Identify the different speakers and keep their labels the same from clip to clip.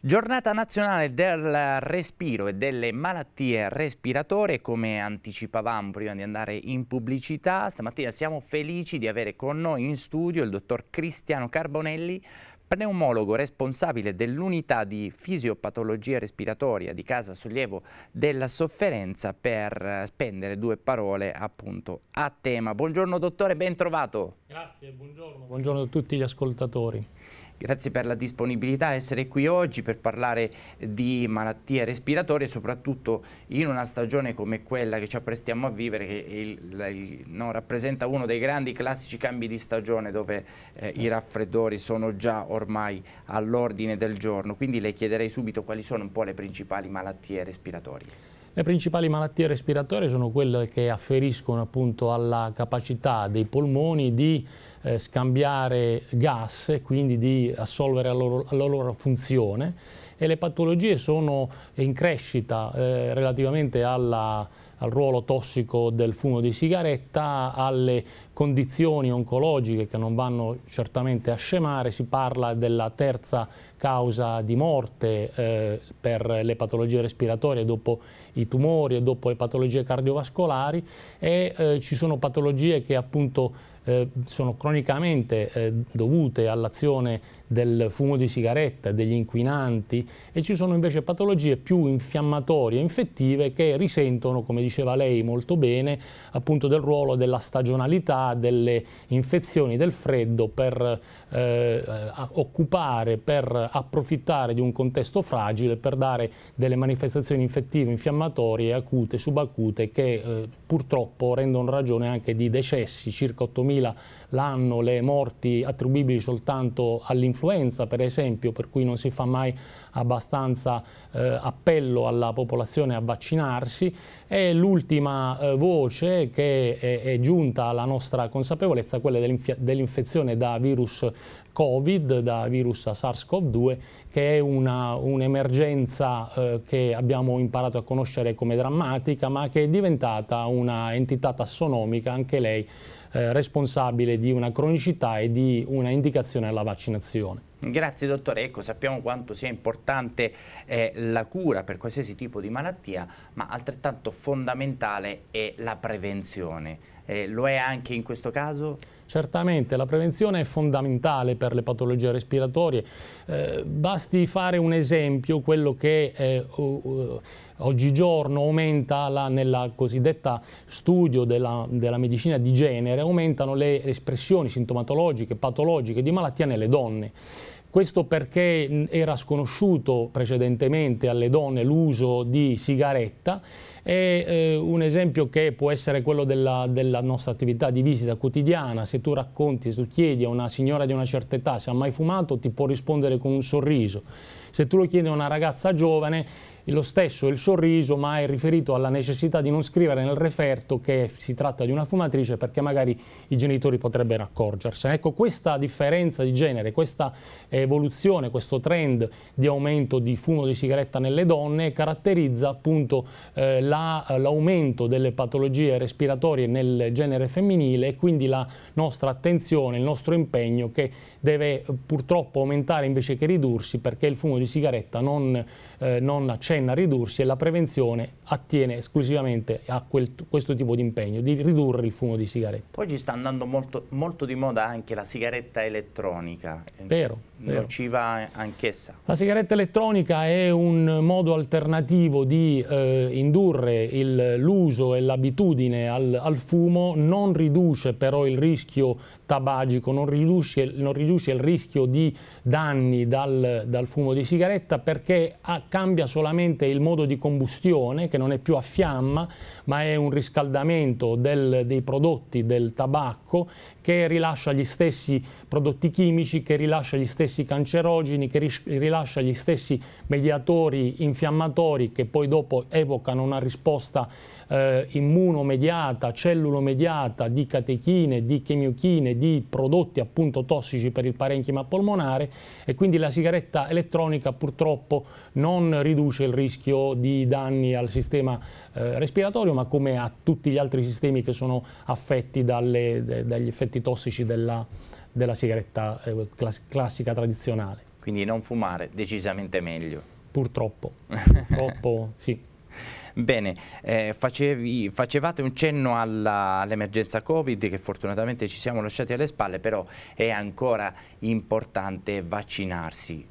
Speaker 1: Giornata nazionale del respiro e delle malattie respiratorie, come anticipavamo prima di andare in pubblicità, stamattina siamo felici di avere con noi in studio il dottor Cristiano Carbonelli, pneumologo responsabile dell'unità di fisiopatologia respiratoria di Casa Sollievo della Sofferenza per spendere due parole appunto a tema. Buongiorno dottore, ben trovato.
Speaker 2: Grazie, buongiorno.
Speaker 1: Buongiorno a tutti gli ascoltatori. Grazie per la disponibilità a essere qui oggi per parlare di malattie respiratorie, soprattutto in una stagione come quella che ci apprestiamo a vivere, che il, il, no, rappresenta uno dei grandi classici cambi di stagione dove eh, i raffreddori sono già ormai all'ordine del giorno. Quindi le chiederei subito quali sono un po' le principali malattie respiratorie.
Speaker 2: Le principali malattie respiratorie sono quelle che afferiscono appunto alla capacità dei polmoni di eh, scambiare gas e quindi di assolvere la loro, la loro funzione e le patologie sono in crescita eh, relativamente alla al ruolo tossico del fumo di sigaretta, alle condizioni oncologiche che non vanno certamente a scemare, si parla della terza causa di morte eh, per le patologie respiratorie dopo i tumori e dopo le patologie cardiovascolari e eh, ci sono patologie che appunto eh, sono cronicamente eh, dovute all'azione del fumo di sigaretta, degli inquinanti e ci sono invece patologie più infiammatorie, infettive che risentono, come diceva lei molto bene, appunto del ruolo della stagionalità, delle infezioni, del freddo per eh, occupare, per approfittare di un contesto fragile, per dare delle manifestazioni infettive, infiammatorie, acute, subacute che eh, purtroppo rendono ragione anche di decessi, circa 8.000 l'anno le morti attribuibili soltanto all'influenza dell'influenza per esempio, per cui non si fa mai abbastanza eh, appello alla popolazione a vaccinarsi, e l'ultima eh, voce che è, eh, è, giunta alla nostra consapevolezza, quella dell'infezione dell da virus Covid, da virus SARS-CoV-2, che è un'emergenza un eh, che abbiamo imparato a conoscere come drammatica, ma che è diventata un'entità tassonomica, anche lei eh, responsabile di una cronicità e di una indicazione alla vaccinazione.
Speaker 1: Grazie dottore, ecco sappiamo quanto sia importante eh, la cura per qualsiasi tipo di malattia, ma altrettanto fondamentale è la prevenzione eh, lo è anche in questo caso? Certamente, la prevenzione è fondamentale per le patologie respiratorie.
Speaker 2: Eh, basti fare un esempio, quello che eh, uh, oggigiorno aumenta la, nella cosiddetta studio della, della, medicina di genere, aumentano le espressioni sintomatologiche, patologiche di malattia nelle donne. Questo perché era sconosciuto precedentemente alle donne l'uso di sigaretta è eh, un esempio che può essere quello della, della, nostra attività di visita quotidiana, se tu racconti, se tu chiedi a una signora di una certa età se ha mai fumato, ti può rispondere con un sorriso. Se tu lo chiedi a una ragazza giovane, lo stesso è il sorriso, ma è riferito alla necessità di non scrivere nel referto che si tratta di una fumatrice perché magari i genitori potrebbero accorgersene. Ecco, questa differenza di genere, questa evoluzione, questo trend di aumento di fumo di sigaretta nelle donne caratterizza appunto eh, l'aumento delle patologie respiratorie nel genere femminile e quindi la nostra attenzione, il nostro impegno che deve eh, purtroppo aumentare invece che ridursi perché il fumo di sigaretta non, eh, non accenna a ridursi e la prevenzione attiene esclusivamente a quel, questo tipo di impegno, di ridurre il fumo di sigaretta.
Speaker 1: Poi ci sta andando molto, molto di moda anche la sigaretta elettronica. Vero. Nociva anch'essa.
Speaker 2: La sigaretta elettronica è un modo alternativo di eh, indurre l'uso e l'abitudine al, al, fumo, non riduce però il rischio tabagico, non riduce, non riduce il rischio di danni dal, dal fumo di sigaretta perché ha, ah, cambia solamente il modo di combustione, che non è più a fiamma, ma è un riscaldamento del, dei prodotti del tabacco che rilascia gli stessi prodotti chimici, che rilascia gli stessi cancerogeni, che rilascia gli stessi mediatori infiammatori che poi dopo evocano una risposta eh, immunomediata, cellulomediata di catechine, di chemiochine, di prodotti appunto tossici per il parenchima polmonare e quindi la sigaretta elettronica cronica purtroppo non riduce il rischio di danni al sistema eh, respiratorio ma come a tutti gli altri sistemi che sono affetti dalle, de, dagli effetti tossici della, della sigaretta eh, class classica tradizionale.
Speaker 1: Quindi non fumare, decisamente meglio.
Speaker 2: Purtroppo,
Speaker 1: purtroppo sì. Bene, eh, facevi, facevate un cenno all'emergenza all Covid che fortunatamente ci siamo lasciati alle spalle, però è ancora importante vaccinarsi.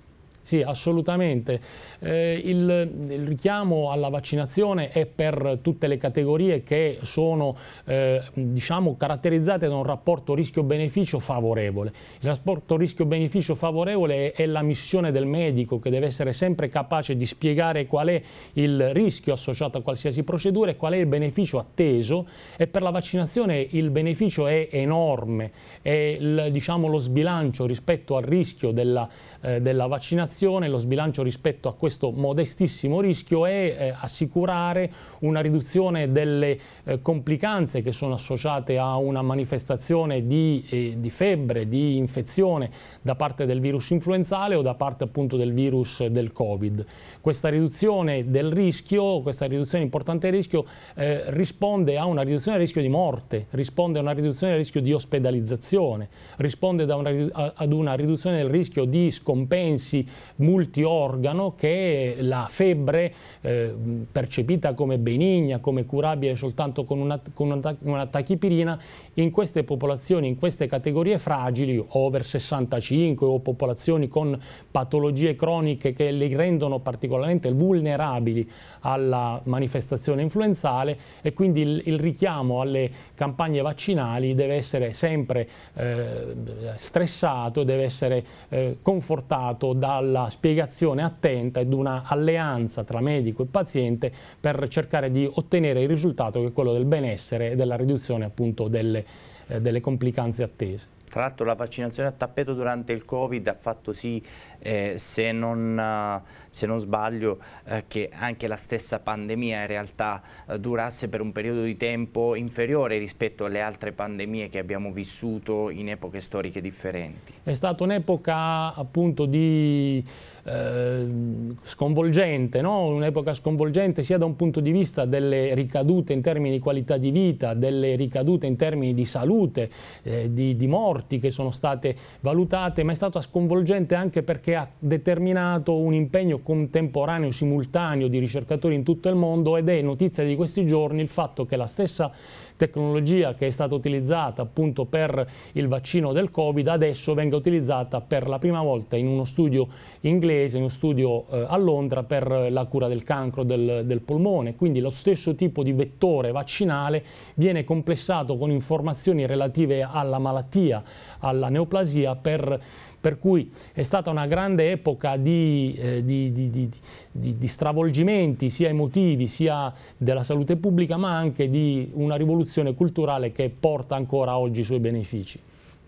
Speaker 2: Sì, assolutamente. Eh, il, il, richiamo alla vaccinazione è per tutte le categorie che sono eh, diciamo, caratterizzate da un rapporto rischio-beneficio favorevole. Il rapporto rischio-beneficio favorevole è, è la missione del medico che deve essere sempre capace di spiegare qual è il rischio associato a qualsiasi procedura e qual è il beneficio atteso e per la vaccinazione il beneficio è enorme, è il, diciamo, lo sbilancio rispetto al rischio della, eh, della vaccinazione riduzione, lo sbilancio rispetto a questo modestissimo rischio è eh, assicurare una riduzione delle eh, complicanze che sono associate a una manifestazione di, eh, di, febbre, di infezione da parte del virus influenzale o da parte appunto del virus del Covid. Questa riduzione del rischio, questa riduzione importante del rischio eh, risponde a una riduzione del rischio di morte, risponde a una riduzione del rischio di ospedalizzazione, risponde ad una riduzione del rischio di scompensi multiorgano che la febbre eh, percepita come benigna, come curabile soltanto con una, con una, tachipirina, in queste popolazioni, in queste categorie fragili, over 65 o popolazioni con patologie croniche che li rendono particolarmente vulnerabili alla manifestazione influenzale e quindi il, il richiamo alle campagne vaccinali deve essere sempre eh, stressato, deve essere eh, confortato dalla della spiegazione attenta ed una alleanza tra medico e paziente per cercare di ottenere il risultato che è quello del benessere e della riduzione appunto delle, eh, delle complicanze attese.
Speaker 1: Tra l'altro la vaccinazione a tappeto durante il Covid ha fatto sì, eh, se, non, eh, se, non, sbaglio, eh, che anche la stessa pandemia in realtà eh, durasse per un periodo di tempo inferiore rispetto alle altre pandemie che abbiamo vissuto in epoche storiche differenti.
Speaker 2: È stata un'epoca appunto di, eh, sconvolgente, no? un'epoca sconvolgente sia da un punto di vista delle ricadute in termini di qualità di vita, delle ricadute in termini di salute, eh, di, di morte, parti che sono state valutate, ma è stata sconvolgente anche perché ha determinato un impegno contemporaneo, simultaneo di ricercatori in tutto il mondo ed è notizia di questi giorni il fatto che la stessa tecnologia che è stata utilizzata appunto per il vaccino del Covid adesso venga utilizzata per la prima volta in uno studio inglese, in uno studio eh, a Londra per la cura del cancro del, del polmone. Quindi lo stesso tipo di vettore vaccinale viene complessato con informazioni relative alla malattia, alla neoplasia per per cui è stata una grande epoca di, eh, di, di, di stravolgimenti sia emotivi sia della salute pubblica, ma anche di una rivoluzione culturale che porta ancora oggi i suoi
Speaker 1: benefici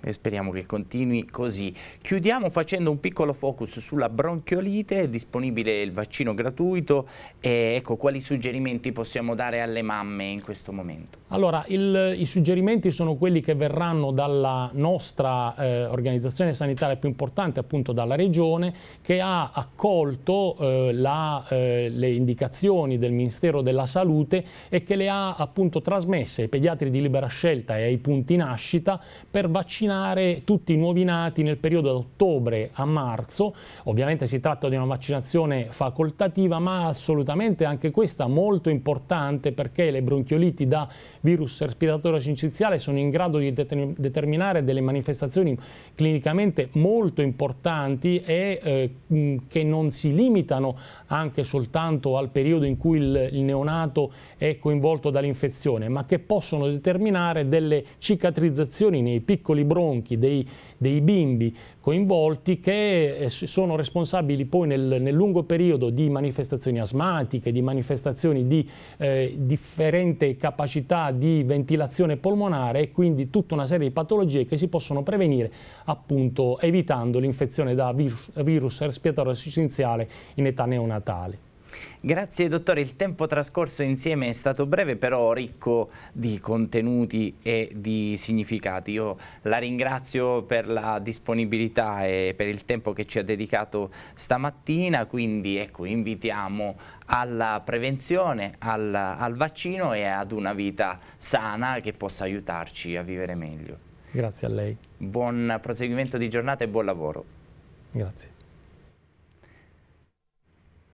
Speaker 1: e speriamo che continui così. Chiudiamo facendo un piccolo focus sulla bronchiolite, è disponibile il vaccino gratuito e ecco, quali suggerimenti possiamo dare alle mamme in questo momento?
Speaker 2: Allora, il, i suggerimenti sono quelli che verranno dalla nostra eh, organizzazione sanitaria più importante, appunto dalla Regione, che ha accolto eh, la, eh, le indicazioni del Ministero della Salute e che le ha appunto trasmesse ai pediatri di libera scelta e ai punti nascita per vaccinare vaccinare tutti i nuovi nati nel periodo da ottobre a marzo. Ovviamente si tratta di una vaccinazione facoltativa, ma assolutamente anche questa molto importante perché le bronchioliti da virus respiratorio sinciziale sono in grado di determinare delle manifestazioni clinicamente molto importanti e eh, che non si limitano anche soltanto al periodo in cui il, il neonato è coinvolto dall'infezione, ma che possono determinare delle cicatrizzazioni nei piccoli bronchi tronchi, dei, dei bimbi coinvolti che eh, sono responsabili poi nel, nel, lungo periodo di manifestazioni asmatiche, di manifestazioni di eh, differente capacità di ventilazione polmonare e quindi tutta una serie di patologie che si possono prevenire appunto evitando l'infezione da virus, virus respiratorio sessenziale in età neonatale.
Speaker 1: Grazie dottore, il tempo trascorso insieme è stato breve però ricco di contenuti e di significati. Io la ringrazio per la disponibilità e per il tempo che ci ha dedicato stamattina, quindi ecco, invitiamo alla prevenzione, al, al vaccino e ad una vita sana che possa aiutarci a vivere meglio.
Speaker 2: Grazie a lei.
Speaker 1: Buon proseguimento di giornata e buon lavoro.
Speaker 2: Grazie.